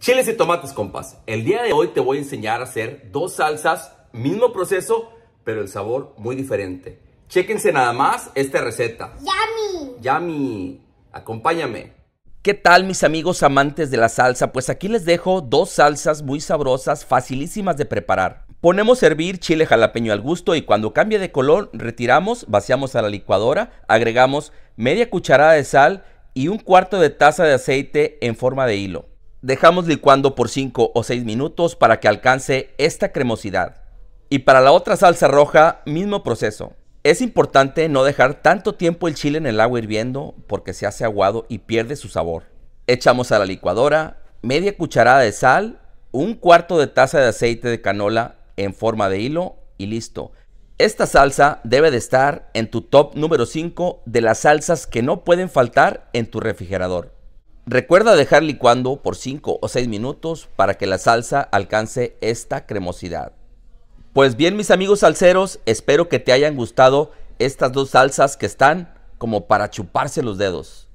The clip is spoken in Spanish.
Chiles y tomates, compas. El día de hoy te voy a enseñar a hacer dos salsas, mismo proceso, pero el sabor muy diferente. chequense nada más esta receta. ¡Yami! ¡Yami! Acompáñame. ¿Qué tal mis amigos amantes de la salsa? Pues aquí les dejo dos salsas muy sabrosas, facilísimas de preparar. Ponemos a hervir chile jalapeño al gusto y cuando cambie de color retiramos, vaciamos a la licuadora, agregamos media cucharada de sal, y un cuarto de taza de aceite en forma de hilo. Dejamos licuando por 5 o 6 minutos para que alcance esta cremosidad. Y para la otra salsa roja, mismo proceso. Es importante no dejar tanto tiempo el chile en el agua hirviendo porque se hace aguado y pierde su sabor. Echamos a la licuadora media cucharada de sal, un cuarto de taza de aceite de canola en forma de hilo y listo. Esta salsa debe de estar en tu top número 5 de las salsas que no pueden faltar en tu refrigerador. Recuerda dejar licuando por 5 o 6 minutos para que la salsa alcance esta cremosidad. Pues bien mis amigos salseros, espero que te hayan gustado estas dos salsas que están como para chuparse los dedos.